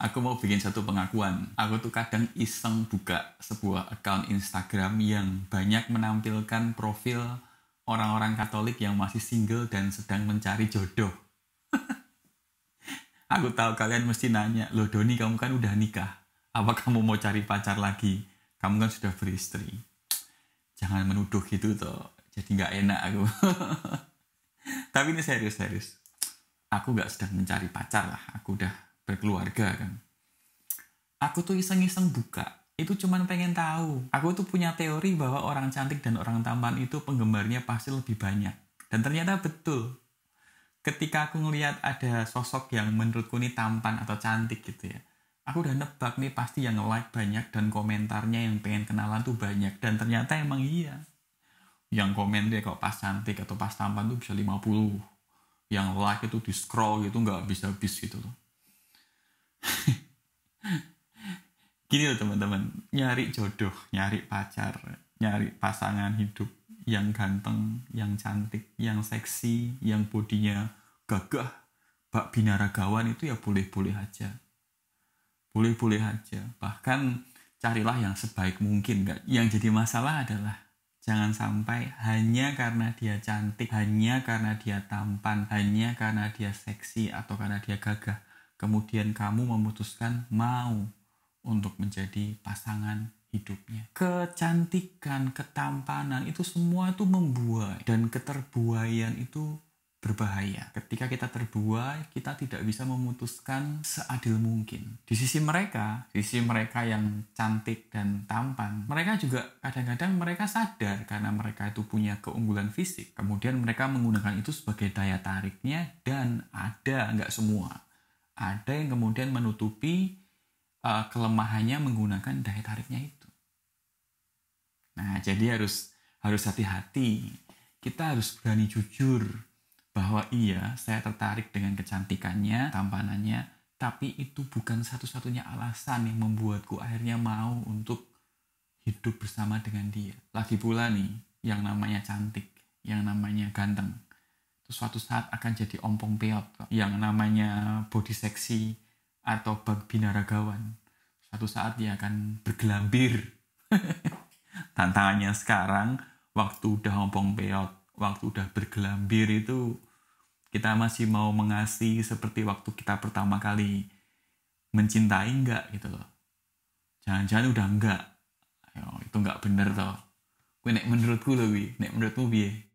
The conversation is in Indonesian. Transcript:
aku mau bikin satu pengakuan. Aku tuh kadang iseng buka sebuah account Instagram yang banyak menampilkan profil orang-orang Katolik yang masih single dan sedang mencari jodoh. aku tahu kalian mesti nanya, loh Doni kamu kan udah nikah, apa kamu mau cari pacar lagi? Kamu kan sudah beristri. Jangan menuduh gitu toh, jadi nggak enak aku. Tapi ini serius-serius. Aku nggak sedang mencari pacar lah, aku udah berkeluarga kan. Aku tuh iseng-iseng buka, itu cuman pengen tahu. Aku tuh punya teori bahwa orang cantik dan orang tampan itu penggemarnya pasti lebih banyak. Dan ternyata betul. Ketika aku ngelihat ada sosok yang menurutku ini tampan atau cantik gitu ya. Aku udah nebak nih pasti yang like banyak dan komentarnya yang pengen kenalan tuh banyak. Dan ternyata emang iya. Yang komen dia kok pas cantik atau pas tampan tuh bisa 50. Yang like itu di scroll gitu nggak bisa habis gitu loh Gini loh teman-teman, nyari jodoh, nyari pacar, nyari pasangan hidup yang ganteng, yang cantik, yang seksi, yang bodinya gagah, bak binaragawan itu ya boleh-boleh aja. Boleh-boleh aja. Bahkan carilah yang sebaik mungkin. Yang jadi masalah adalah Jangan sampai hanya karena dia cantik, hanya karena dia tampan, hanya karena dia seksi atau karena dia gagah, kemudian kamu memutuskan mau untuk menjadi pasangan hidupnya. Kecantikan, ketampanan itu semua itu membuai dan keterbuaian itu berbahaya. Ketika kita terbuai, kita tidak bisa memutuskan seadil mungkin. Di sisi mereka, di sisi mereka yang cantik dan tampan, mereka juga kadang-kadang mereka sadar karena mereka itu punya keunggulan fisik. Kemudian mereka menggunakan itu sebagai daya tariknya dan ada nggak semua ada yang kemudian menutupi uh, kelemahannya menggunakan daya tariknya itu. Nah, jadi harus harus hati-hati. Kita harus berani jujur bahwa iya, saya tertarik dengan kecantikannya, tampanannya, tapi itu bukan satu-satunya alasan yang membuatku akhirnya mau untuk hidup bersama dengan dia. Lagi pula nih, yang namanya cantik, yang namanya ganteng, suatu saat akan jadi ompong peot yang namanya body seksi atau binaragawan suatu saat dia akan bergelambir tantangannya sekarang waktu udah ompong peot waktu udah bergelambir itu kita masih mau mengasihi seperti waktu kita pertama kali mencintai enggak gitu loh jangan-jangan udah enggak Yo, itu enggak bener toh gue nek menurutku loh nek menurutmu biye